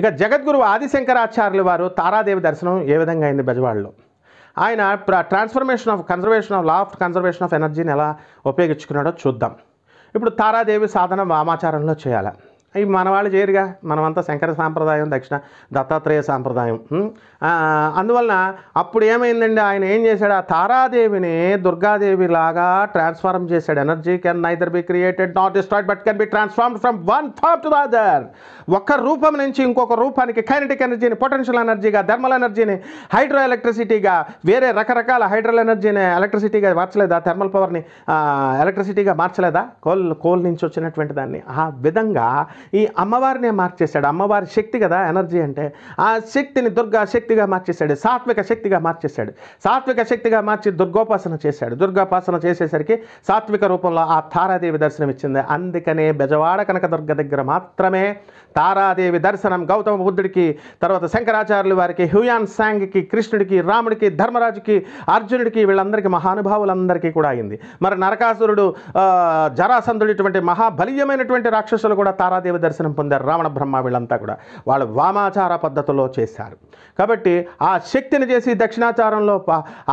ఇక జగద్గురు ఆదిశంకరాచార్యులు వారు తారాదేవి దర్శనం ఏ విధంగా అయింది బెజవాడలో ఆయన transformation of conservation of law of conservation of ఎనర్జీని ఎలా ఉపయోగించుకున్నాడో చూద్దాం ఇప్పుడు తారాదేవి సాధన వామాచారంలో చేయాలి అవి మన వాళ్ళు చేయరుగా మనమంతా శంకర సాంప్రదాయం దక్షిణ దత్తాత్రేయ సాంప్రదాయం అందువలన అప్పుడు ఏమైందండి ఆయన ఏం చేశాడు ఆ తారాదేవిని దుర్గాదేవి లాగా ట్రాన్స్ఫార్మ్ చేశాడు energy can neither be created not destroyed but can be transform from one form to other ఒక్క రూపం నుంచి ఇంకొక రూపానికి కైనటిక్ ఎనర్జీని పొటెన్షియల్ ఎనర్జీగా థర్మల్ ఎనర్జీని హైడ్రో ఎలక్ట్రిసిటీగా వేరే రకరకాల హైడ్రల్ ఎనర్జీని ఎలక్ట్రిసిటీగా మార్చలేదా థర్మల్ పవర్ని ఎలక్ట్రిసిటీగా మార్చలేదా కోల్ కోల్ నుంచి వచ్చినటువంటి దాన్ని ఆ విధంగా ఈ అమ్మవారినే మార్చేశాడు అమ్మవారి శక్తి కదా ఎనర్జీ అంటే ఆ శక్తిని దుర్గా శక్తిగా మార్చేశాడు సాత్విక శక్తిగా మార్చేశాడు సాత్విక శక్తిగా మార్చి దుర్గోపాసన చేశాడు దుర్గోపాసన చేసేసరికి సాత్విక రూపంలో ఆ తారాదేవి దర్శనం ఇచ్చింది అందుకనే బెజవాడ కనకదుర్గ దగ్గర మాత్రమే తారాదేవి దర్శనం గౌతమ బుద్ధుడికి తర్వాత శంకరాచార్యులు వారికి హ్యూయాన్ సాంగ్కి కృష్ణుడికి రాముడికి ధర్మరాజుకి అర్జునుడికి వీళ్ళందరికీ మహానుభావులందరికీ కూడా అయింది మరి నరకాసురుడు జరాసంధుడు ఇటువంటి మహాబలీయమైనటువంటి రాక్షసులు కూడా తారాదేవి మహాదేవ దర్శనం పొందారు రావణ బ్రహ్మ వీళ్ళంతా కూడా వాళ్ళు వామాచార పద్ధతిలో చేశారు కాబట్టి ఆ శక్తిని చేసి దక్షిణాచారంలో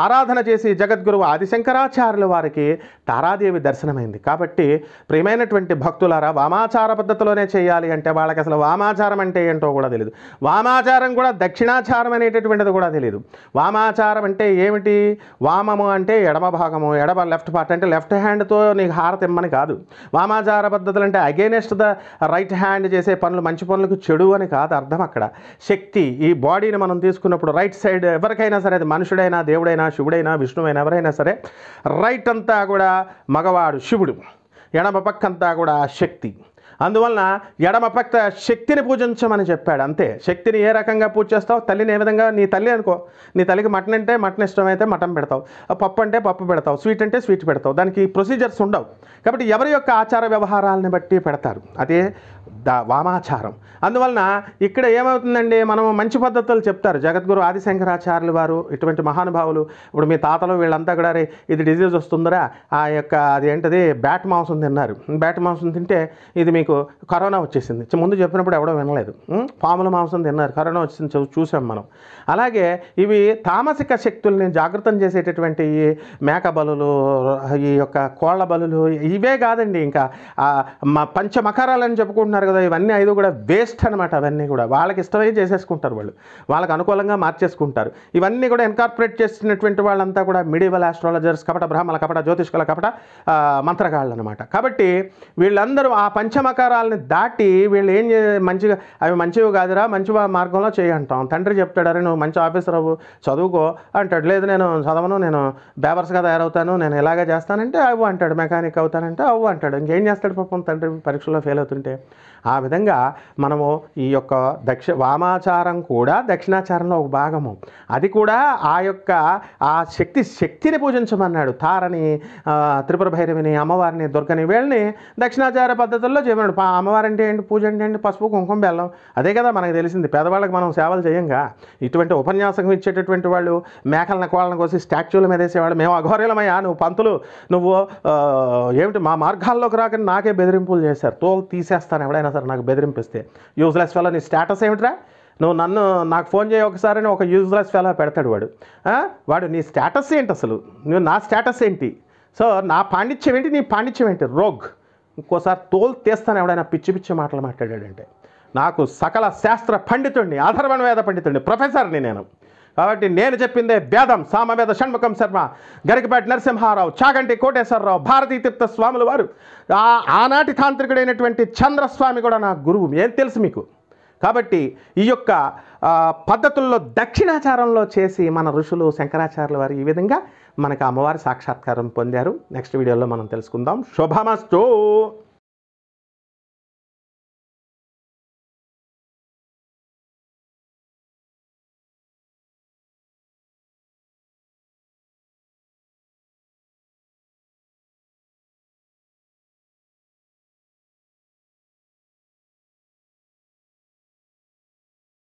ఆరాధన చేసి జగద్గురువు ఆదిశంకరాచార్యుల వారికి తారాదేవి దర్శనమైంది కాబట్టి ప్రియమైనటువంటి భక్తులారా వామాచార పద్ధతిలోనే చేయాలి అంటే వాళ్ళకి అసలు వామాచారం అంటే ఏంటో కూడా తెలియదు వామాచారం కూడా దక్షిణాచారం అనేటటువంటిది కూడా తెలియదు వామాచారం అంటే ఏమిటి వామము అంటే ఎడమ భాగము ఎడమ లెఫ్ట్ పార్ట్ అంటే లెఫ్ట్ హ్యాండ్తో నీకు హారతిమ్మని కాదు వామాచార పద్ధతులు అంటే against the right right hand చేసే పనులు మంచి పనులకు చెడు అని కాదు అర్థం అక్కడ శక్తి ఈ బాడీని మనం తీసుకున్నప్పుడు రైట్ సైడ్ ఎవరికైనా సరే అది మనుషుడైనా దేవుడైనా శివుడైనా విష్ణువైనా ఎవరైనా సరే రైట్ అంతా కూడా మగవాడు శివుడు ఎడమ పక్కంతా కూడా శక్తి అందువలన పక్క శక్తిని పూజించమని చెప్పాడు అంతే శక్తిని ఏ రకంగా పూజ చేస్తావు తల్లిని ఏ విధంగా నీ తల్లి అనుకో నీ తల్లికి మటన్ అంటే మటన్ ఇష్టమైతే మటన్ పెడతావు పప్పు అంటే పప్పు పెడతావు స్వీట్ అంటే స్వీట్ పెడతావు దానికి ప్రొసీజర్స్ ఉండవు కాబట్టి ఎవరి యొక్క ఆచార వ్యవహారాలని బట్టి పెడతారు అదే దా వామాచారం అందువలన ఇక్కడ ఏమవుతుందండి మనం మంచి పద్ధతులు చెప్తారు జగద్గురు ఆదిశంకరాచార్యులు వారు ఇటువంటి మహానుభావులు ఇప్పుడు మీ తాతలు వీళ్ళంతా కూడా ఇది డిజీజ్ వస్తుందరా ఆ యొక్క అది ఏంటది బ్యాట్ మాంసం తిన్నారు బ్యాట్ మాంసం తింటే ఇది మీకు కరోనా వచ్చేసింది ముందు చెప్పినప్పుడు ఎవడో వినలేదు పాముల మాంసం తిన్నారు కరోనా వచ్చింది చూసాం మనం అలాగే ఇవి తామసిక శక్తుల్ని జాగ్రత్తం చేసేటటువంటి ఈ మేక బలులు ఈ యొక్క కోళ్ళ బలులు ఇవే కాదండి ఇంకా పంచమకారాలని చెప్పుకుంటున్నారు కదా ఇవన్నీ ఐదు కూడా వేస్ట్ అనమాట అవన్నీ కూడా వాళ్ళకి ఇష్టమై చేసేసుకుంటారు వాళ్ళు వాళ్ళకి అనుకూలంగా మార్చేసుకుంటారు ఇవన్నీ కూడా ఎన్కార్పొరేట్ చేసినటువంటి వాళ్ళంతా కూడా మిడివల్ ఆస్ట్రాలజర్స్ కపట బ్రాహ్మణ కపట జ్యోతిష్కుల కపట మంత్రగాళ్ళు అనమాట కాబట్టి వీళ్ళందరూ ఆ పంచమ నియామకారాలను దాటి వీళ్ళు ఏం మంచిగా అవి మంచివి కాదురా మంచి మార్గంలో చేయంటాం తండ్రి చెప్తాడు అరే నువ్వు మంచి ఆఫీసర్ అవ్వు చదువుకో అంటాడు లేదు నేను చదవను నేను బేబర్స్గా తయారవుతాను నేను ఇలాగే చేస్తానంటే అవ్వు అంటాడు మెకానిక్ అవుతానంటే అవ్వు అంటాడు ఇంకేం చేస్తాడు పాపం తండ్రి పరీక్షలో ఫెయిల్ అవుతుంటే ఆ విధంగా మనము ఈ యొక్క దక్ష వామాచారం కూడా దక్షిణాచారంలో ఒక భాగము అది కూడా ఆ యొక్క ఆ శక్తి శక్తిని పూజించమన్నాడు తారని త్రిపుర భైరవిని అమ్మవారిని దుర్గని వీళ్ళని దక్షిణాచార పద్ధతుల్లో చెప్పినాడు అమ్మవారు అంటే ఏంటి పూజ అంటే ఏంటి పసుపు కుంకుమ బెల్లం అదే కదా మనకు తెలిసింది పేదవాళ్ళకి మనం సేవలు చేయంగా ఇటువంటి ఉపన్యాసం ఇచ్చేటటువంటి వాళ్ళు మేకలను కోళ్ళను కోసి స్టాచ్యూల మీద వేసేవాళ్ళు మేము అఘోరలమయ్యా నువ్వు పంతులు నువ్వు ఏమిటి మా మార్గాల్లోకి రాకని నాకే బెదిరింపులు చేశారు తోలు తీసేస్తాను ఎవడైనా ఎవరైనా సరే నాకు బెదిరింపిస్తే యూజ్లెస్ ఫెలో నీ స్టేటస్ ఏమిట్రా నువ్వు నన్ను నాకు ఫోన్ చేయ ఒకసారి ఒక యూజ్లెస్ ఫెలో పెడతాడు వాడు వాడు నీ స్టేటస్ ఏంటి అసలు నువ్వు నా స్టేటస్ ఏంటి సో నా పాండిత్యం ఏంటి నీ పాండిత్యం ఏంటి రోగ్ ఇంకోసారి తోలు తీస్తాను ఎవడైనా పిచ్చి పిచ్చి మాటలు మాట్లాడాడంటే నాకు సకల శాస్త్ర పండితుడిని ఆధర్వణ వేద పండితుడిని ప్రొఫెసర్ని నేను కాబట్టి నేను చెప్పిందే భేదం సామవేద షణ్ముఖం శర్మ గరికపాటి నరసింహారావు చాగంటి కోటేశ్వరరావు భారతీ తీర్థ స్వాముల వారు ఆనాటి తాంత్రికుడైనటువంటి చంద్రస్వామి కూడా నా గురువు ఏం తెలుసు మీకు కాబట్టి ఈ యొక్క పద్ధతుల్లో దక్షిణాచారంలో చేసి మన ఋషులు శంకరాచార్యుల వారు ఈ విధంగా మనకు అమ్మవారి సాక్షాత్కారం పొందారు నెక్స్ట్ వీడియోలో మనం తెలుసుకుందాం శుభమస్తు